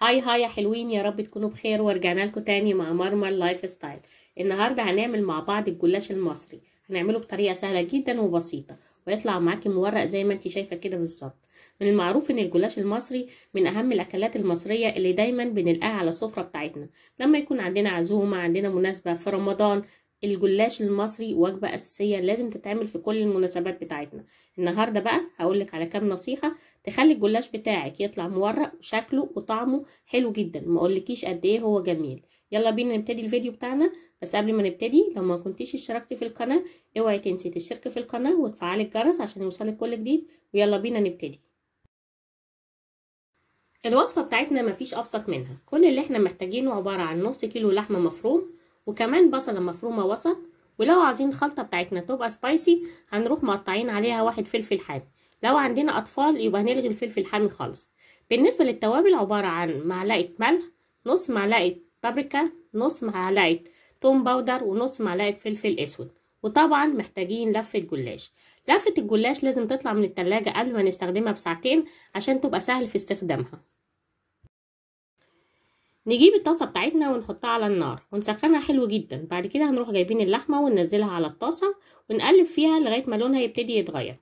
هاي هاي يا حلوين يا رب تكونوا بخير ورجعنا لكم تاني مع مرمر لايف ستايل النهارده هنعمل مع بعض الجلاش المصري هنعمله بطريقه سهله جدا وبسيطه ويطلع معاكي مورق زي ما انت شايفه كده بالظبط من المعروف ان الجلاش المصري من اهم الاكلات المصريه اللي دايما بنلقاها على السفره بتاعتنا لما يكون عندنا عزومه عندنا مناسبه في رمضان الجلاش المصري وجبة أساسية لازم تتعمل في كل المناسبات بتاعتنا النهاردة بقى هقولك على كام نصيحة تخلي الجلاش بتاعك يطلع مورق وشكله وطعمه حلو جدا ما اقولكيش قد ايه هو جميل يلا بينا نبتدي الفيديو بتاعنا بس قبل ما نبتدي لو ما كنتيش اشتركتي في القناة اوعي تنسي تشتركي في القناة وتفعلي الجرس عشان يوصلك كل جديد ويلا بينا نبتدي الوصفة بتاعتنا مفيش أبسط منها كل اللي احنا محتاجينه عبارة عن نص كيلو لحمة مفروم وكمان بصلة مفرومة وسط ولو عايزين الخلطة بتاعتنا تبقى سبايسي هنروح مقطعين عليها واحد فلفل حامي لو عندنا أطفال يبقى هنلغي الفلفل الحامي خالص بالنسبة للتوابل عبارة عن معلقة ملح نص معلقة بابريكا نص معلقة توم باودر ونص معلقة فلفل أسود وطبعا محتاجين لفة جلاش لفة الجلاش لازم تطلع من التلاجة قبل ما نستخدمها بساعتين عشان تبقى سهل في استخدامها نجيب الطاسة بتاعتنا ونحطها على النار ونسخنها حلو جدا بعد كده هنروح جايبين اللحمة وننزلها على الطاسة ونقلب فيها لغاية ما لونها يبتدي يتغير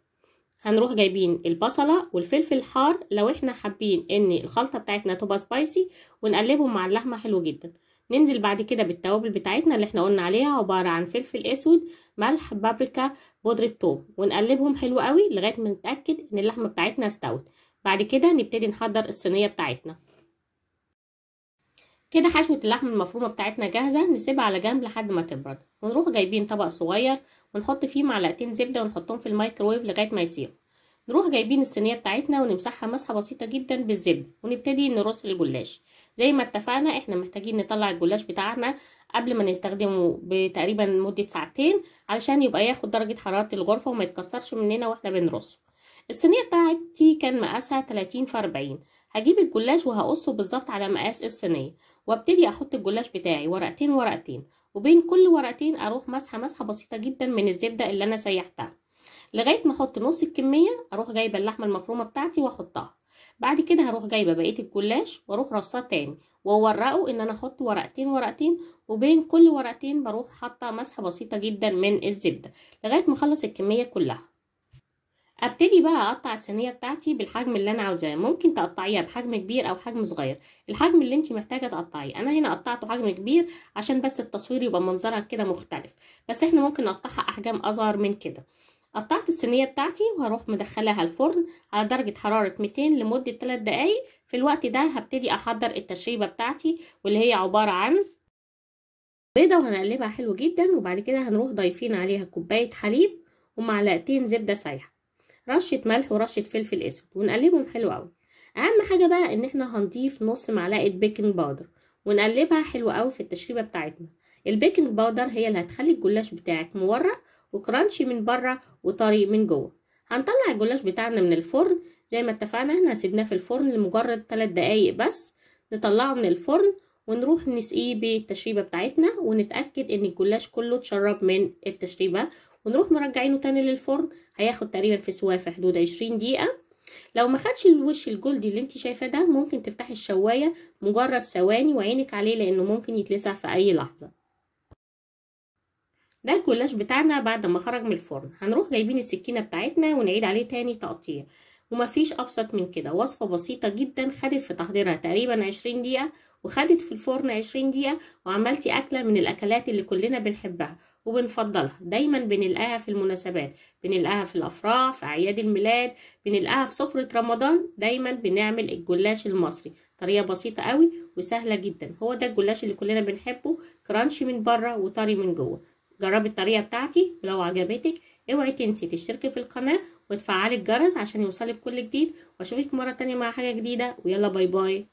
هنروح جايبين البصلة والفلفل الحار لو احنا حابين ان الخلطة بتاعتنا تبقى سبايسي ونقلبهم مع اللحمة حلو جدا ننزل بعد كده بالتوابل بتاعتنا اللي احنا قلنا عليها عبارة عن فلفل اسود ملح بابريكا بودرة ثوم ونقلبهم حلو قوي لغاية ما نتأكد ان اللحمة بتاعتنا استوت بعد كده نبتدي نحضر الصينية بتاعتنا كده حشوة اللحم المفرومة بتاعتنا جاهزة نسيبها على جنب لحد ما تبرد ونروح جايبين طبق صغير ونحط فيه معلقتين زبدة ونحطهم في الميكروويف لغاية ما يسيح نروح جايبين الصينية بتاعتنا ونمسحها مسحة بسيطة جدا بالزبدة ونبتدي نرص الجلاش زي ما اتفقنا احنا محتاجين نطلع الجلاش بتاعنا قبل ما نستخدمه بتقريبا مدة ساعتين علشان يبقى ياخد درجة حرارة الغرفة وما يتكسرش مننا واحنا بنرصه الصينية بتاعتي كان مقاسها 30 في 40 هجيب الجلاش وهقصه بالظبط على مقاس الصينية وابتدي احط الجلاش بتاعي ورقتين ورقتين وبين كل ورقتين اروح مسحه مسحه بسيطه جدا من الزبده اللي انا سيحتها لغايه ما احط نص الكميه اروح جايبه اللحمه المفرومه بتاعتي واحطها بعد كده هروح جايبه بقيه الجلاش واروح رصاه تاني واورقه ان انا احط ورقتين ورقتين وبين كل ورقتين بروح حاطه مسحه بسيطه جدا من الزبده لغايه ما اخلص الكميه كلها ابتدي بقى اقطع الصينيه بتاعتي بالحجم اللي انا عاوزاه ممكن تقطعيها بحجم كبير او حجم صغير الحجم اللي انت محتاجه تقطعيه انا هنا قطعته حجم كبير عشان بس التصوير يبقى منظرها كده مختلف بس احنا ممكن نقطعها احجام اصغر من كده قطعت الصينيه بتاعتي وهروح مدخلاها الفرن على درجه حراره 200 لمده 3 دقايق في الوقت ده هبتدي احضر التشريبه بتاعتي واللي هي عباره عن بيضه وهنقلبها حلو جدا وبعد كده هنروح ضايفين عليها كوبايه حليب ومعلقتين زبده سايحه رشه ملح ورشه فلفل اسود ونقلبهم حلو قوي اهم حاجه بقى ان احنا هنضيف نص معلقه بيكنج باودر ونقلبها حلو قوي في التشريبه بتاعتنا البيكنج باودر هي اللي هتخلي الجلاش بتاعك مورق وكرانشي من بره وطري من جوه هنطلع الجلاش بتاعنا من الفرن زي ما اتفقنا احنا سيبناه في الفرن لمجرد 3 دقايق بس نطلعه من الفرن ونروح نسقيه بالتشريبة بتاعتنا ونتأكد ان الجلاش كله اتشرب من التشريبة ونروح مرجعينه تاني للفرن هياخد تقريبا في سواه في حدود عشرين دقيقة لو ما خدش الوش الجلدي اللي انت شايفاه ده ممكن تفتحي الشواية مجرد ثواني وعينك عليه لانه ممكن يتلسع في اي لحظة ده الجلاش بتاعنا بعد ما خرج من الفرن هنروح جايبين السكينة بتاعتنا ونعيد عليه تاني تقطيع ومفيش أبسط من كده وصفة بسيطة جدا خدت في تحضيرها تقريبا 20 دقيقة وخدت في الفرن 20 دقيقة وعملتي أكلة من الأكلات اللي كلنا بنحبها وبنفضلها دايما بنلقاها في المناسبات بنلقاها في الأفراح في أعياد الميلاد بنلقاها في سفرة رمضان دايما بنعمل الجلاش المصري طريقة بسيطة قوي وسهلة جدا هو ده الجلاش اللي كلنا بنحبه كرانشي من بره وطري من جوه جربي الطريقة بتاعتي ولو عجبتك اوعي تنسي تشتركي في القناة وتفعلي الجرس عشان يوصلك كل جديد واشوفك مرة تانية مع حاجة جديدة ويلا باي باي